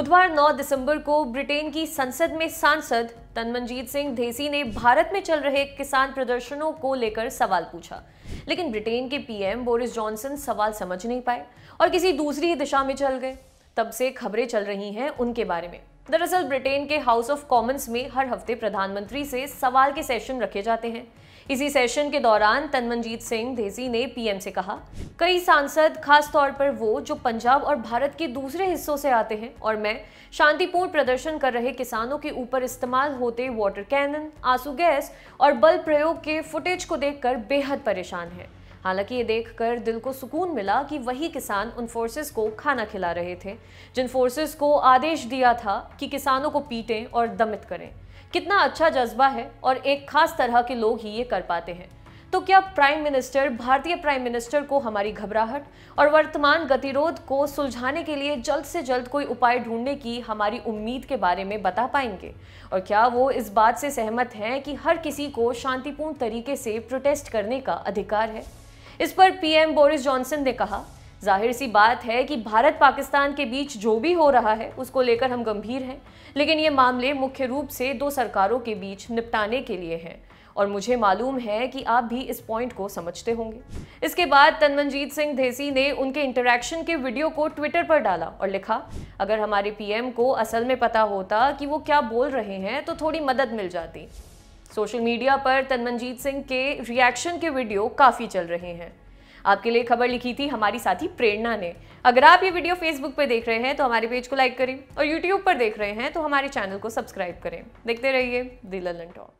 बुधवार 9 दिसंबर को ब्रिटेन की संसद में सांसद तनमनजीत सिंह धेसी ने भारत में चल रहे किसान प्रदर्शनों को लेकर सवाल पूछा लेकिन ब्रिटेन के पीएम बोरिस जॉनसन सवाल समझ नहीं पाए और किसी दूसरी दिशा में चल गए तब से खबरें चल रही हैं उनके बारे में दरअसल ब्रिटेन के हाउस ऑफ कॉमन्स में हर हफ्ते प्रधानमंत्री से सवाल के सेशन रखे जाते हैं इसी सेशन के दौरान तनमनजीत सिंह धेसी ने पीएम से कहा कई सांसद खास तौर पर वो जो पंजाब और भारत के दूसरे हिस्सों से आते हैं और मैं शांतिपूर्ण प्रदर्शन कर रहे किसानों के ऊपर इस्तेमाल होते वाटर कैनन आंसू गैस और बल प्रयोग के फुटेज को देखकर बेहद परेशान है हालांकि ये देखकर दिल को सुकून मिला कि वही किसान उन फोर्सेस को खाना खिला रहे थे जिन फोर्सेस को आदेश दिया था कि किसानों को पीटें और दमित करें कितना अच्छा जज्बा है और एक खास तरह के लोग ही ये कर पाते हैं तो क्या प्राइम मिनिस्टर भारतीय प्राइम मिनिस्टर को हमारी घबराहट और वर्तमान गतिरोध को सुलझाने के लिए जल्द से जल्द कोई उपाय ढूंढने की हमारी उम्मीद के बारे में बता पाएंगे और क्या वो इस बात से सहमत हैं कि हर किसी को शांतिपूर्ण तरीके से प्रोटेस्ट करने का अधिकार है इस पर पीएम बोरिस जॉनसन ने कहा जाहिर सी बात है कि भारत पाकिस्तान के बीच जो भी हो रहा है उसको लेकर हम गंभीर हैं लेकिन ये मामले मुख्य रूप से दो सरकारों के बीच निपटाने के लिए हैं और मुझे मालूम है कि आप भी इस पॉइंट को समझते होंगे इसके बाद तनमनजीत सिंह देसी ने उनके इंटरेक्शन के वीडियो को ट्विटर पर डाला और लिखा अगर हमारे पीएम को असल में पता होता कि वो क्या बोल रहे हैं तो थोड़ी मदद मिल जाती सोशल मीडिया पर तनमनजीत सिंह के रिएक्शन के वीडियो काफ़ी चल रहे हैं आपके लिए खबर लिखी थी हमारी साथी प्रेरणा ने अगर आप ये वीडियो तो फेसबुक पर देख रहे हैं तो हमारे पेज को लाइक करें और यूट्यूब पर देख रहे हैं तो हमारे चैनल को सब्सक्राइब करें देखते रहिए दिल टॉप